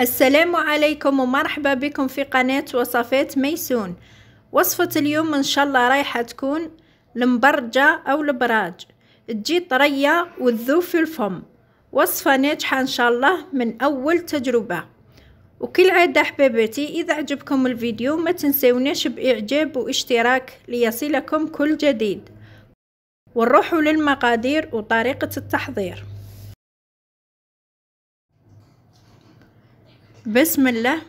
السلام عليكم ومرحبا بكم في قناة وصفات ميسون وصفة اليوم ان شاء الله رايحة تكون المبرجة او البراج تجي طرية وتذوب في الفم وصفة ناجحة ان شاء الله من اول تجربة عادة احبابتي اذا عجبكم الفيديو ما تنسوناش باعجاب واشتراك ليصلكم كل جديد ونروحوا للمقادير وطريقة التحضير بسم الله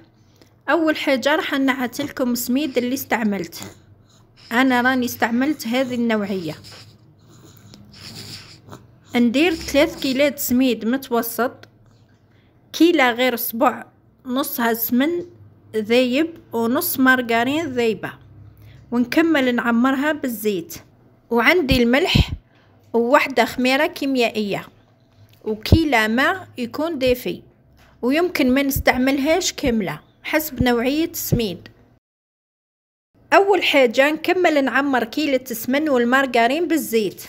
اول حاجه راح نعت لكم سميد اللي استعملت انا راني استعملت هذه النوعيه ندير ثلاث كيلات سميد متوسط كيلة غير صبع نصها سمن ذايب ونص مارغرين ذايبة ونكمل نعمرها بالزيت وعندي الملح وواحدة خميرة كيميائية وكيلة ماء يكون دافي ويمكن ما نستعملهاش كاملة حسب نوعية السميد أول حاجة نكمل نعمر كيلة السمن والمارغرين بالزيت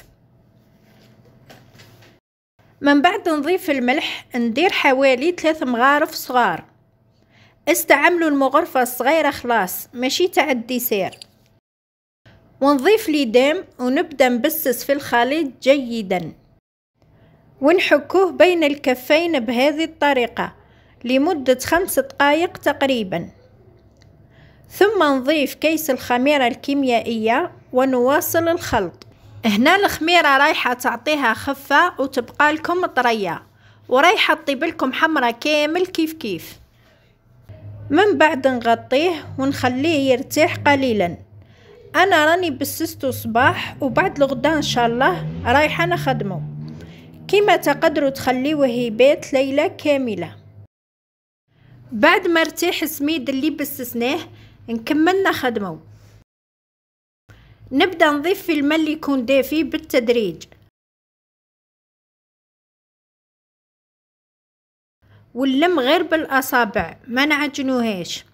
من بعد نضيف الملح ندير حوالي ثلاث مغارف صغار استعملوا المغرفة الصغيرة خلاص ماشي تاع الديسير ونضيف ليدام ونبدأ نبسس في الخليط جيداً ونحكوه بين الكفين بهذه الطريقة لمدة خمس دقايق تقريبا ثم نضيف كيس الخميرة الكيميائية ونواصل الخلط هنا الخميرة رايحة تعطيها خفة وتبقى لكم طرية ورايحة تطيب لكم حمرة كامل كيف كيف من بعد نغطيه ونخليه يرتاح قليلا انا راني بسستو صباح وبعد الغدا ان شاء الله رايحه نخدمه كما تقدروا تخليوه يبات ليله كامله بعد ما ارتاح السميد اللي بستسناه نكملنا خدمه نبدا نضيف في الماء اللي يكون دافي بالتدريج ونلم غير بالاصابع ما نعجنوهاش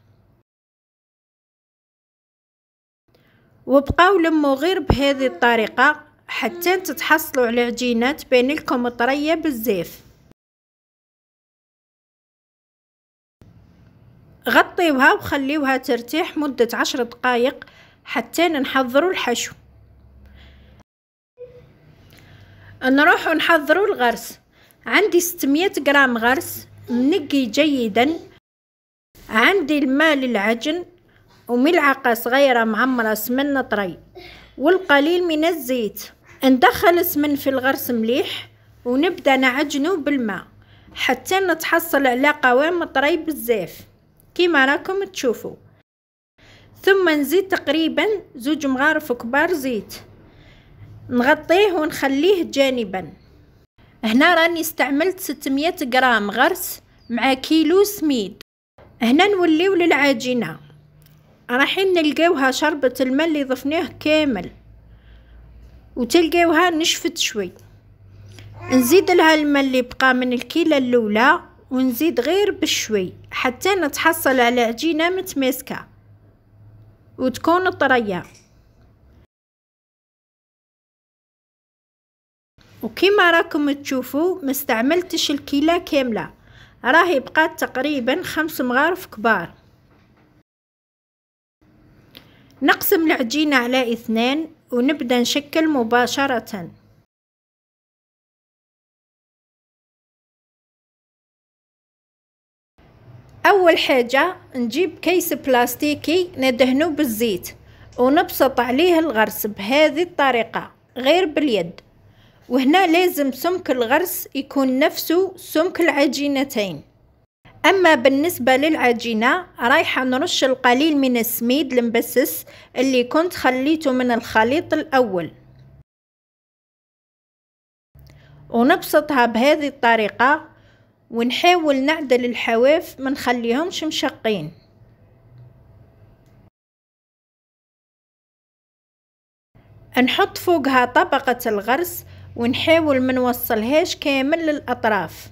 وبقاو لمو غير بهذه الطريقه حتى تتحصلوا على عجينة تبان لكم طرية بزاف غطيوها وخليوها ترتاح مدة عشر دقايق حتى نحضروا الحشو نروح نحضروا الغرس عندي 600 غرام غرس منقي جيدا عندي الماء للعجن وملعقة صغيرة معمرة سمنة طري والقليل من الزيت ندخل السمن في الغرس مليح ونبدا نعجنو بالماء حتى نتحصل على قوام طري بزاف كيما راكم تشوفوا ثم نزيد تقريبا زوج مغارف كبار زيت نغطيه ونخليه جانبا هنا راني استعملت 600 غرام غرس مع كيلو سميد هنا نوليو للعجينه رايحين نلقاوها شربة الماء اللي ضفناه كامل وتلقاوها نشفت شوي نزيد لها الماء اللي بقى من الكيلة الاولى ونزيد غير بشوي حتى نتحصل على عجينة متماسكة وتكون طرية وكما راكم تشوفوا ما استعملتش الكيلة كاملة راهي بقات تقريبا خمس مغارف كبار نقسم العجينة على اثنان ونبدأ نشكل مباشرة أول حاجة نجيب كيس بلاستيكي ندهنه بالزيت ونبسط عليه الغرس بهذه الطريقة غير باليد وهنا لازم سمك الغرس يكون نفسه سمك العجينتين اما بالنسبه للعجينه رايحه نرش القليل من السميد المبسس اللي كنت خليته من الخليط الاول ونبسطها بهذه الطريقه ونحاول نعدل الحواف ما نخليهمش مشقين نحط فوقها طبقه الغرس ونحاول ما نوصلهاش كامل للاطراف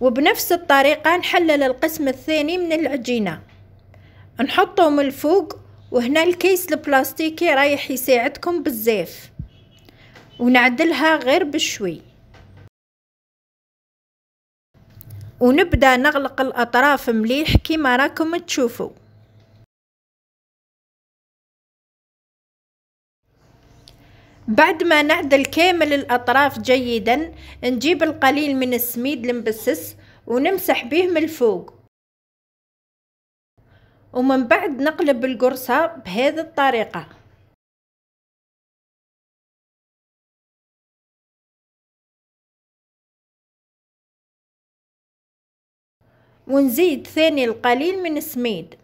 وبنفس الطريقة نحلل القسم الثاني من العجينة نحطه من الفوق وهنا الكيس البلاستيكي رايح يساعدكم بزاف ونعدلها غير بشوي ونبدأ نغلق الأطراف مليح كيما راكم تشوفوا بعد ما نعدل كامل الأطراف جيدا نجيب القليل من السميد المبسس ونمسح به من الفوق ومن بعد نقلب القرصة بهذه الطريقة ونزيد ثاني القليل من السميد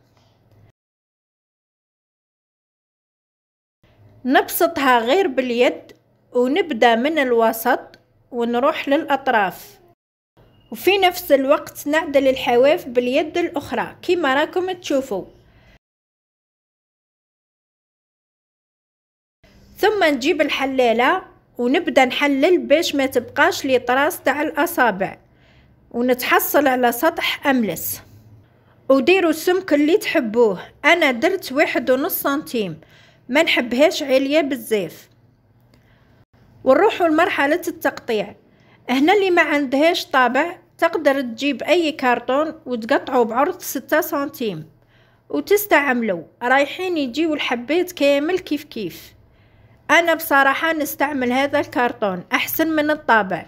نبسطها غير باليد ونبدأ من الوسط ونروح للأطراف وفي نفس الوقت نعدل الحواف باليد الأخرى كما راكم تشوفوا ثم نجيب الحلالة ونبدأ نحلل باش ما تبقاش لي طراس تاع الأصابع ونتحصل على سطح أملس وديروا السمك اللي تحبوه أنا درت واحد ونص سنتيم ما نحبهاش عاليه بزاف ونروحوا لمرحله التقطيع هنا اللي ما عندهاش طابع تقدر تجيب اي كارتون وتقطعه بعرض ستة سنتيم وتستعملوا رايحين يجيو الحبات كامل كيف كيف انا بصراحه نستعمل هذا الكارتون احسن من الطابع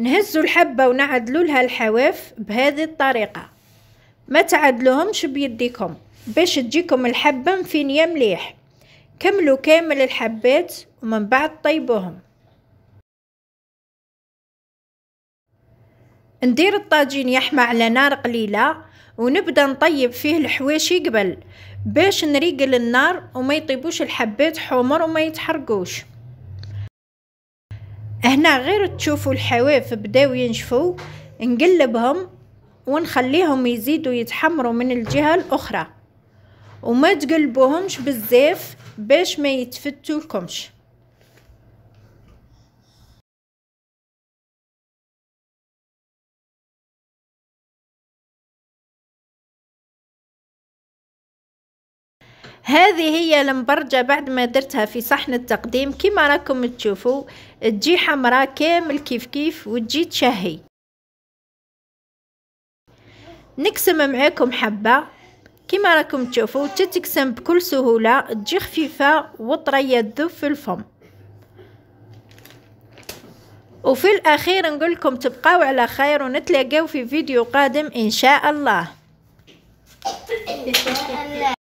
نهزوا الحبة ونعدلوا لها الحواف بهذه الطريقة ما تعدلوهمش بيديكم باش تجيكم الحبة مفينيا مليح كملوا كامل الحبات ومن بعد طيبوهم ندير الطاجين يحمى على نار قليلة ونبدا نطيب فيه الحواشي قبل باش نريقل النار وما يطيبوش الحبات حمر وما يتحرقوش هنا غير تشوفوا الحواف بداو ينشفوا نقلبهم ونخليهم يزيدوا يتحمروا من الجهة الأخرى وما تقلبوهمش بزاف باش ما يتفتوا لكمش هذه هي المبرجة بعد ما درتها في صحن التقديم كما راكم تشوفوا تجي حمراء كامل كيف كيف وتجي تشهي نقسم معاكم حبة كما راكم تشوفوا تتقسم بكل سهولة تجي خفيفة وطرية تذوب في الفم وفي الأخير نقول لكم تبقاو على خير ونتلاقاو في فيديو قادم إن شاء الله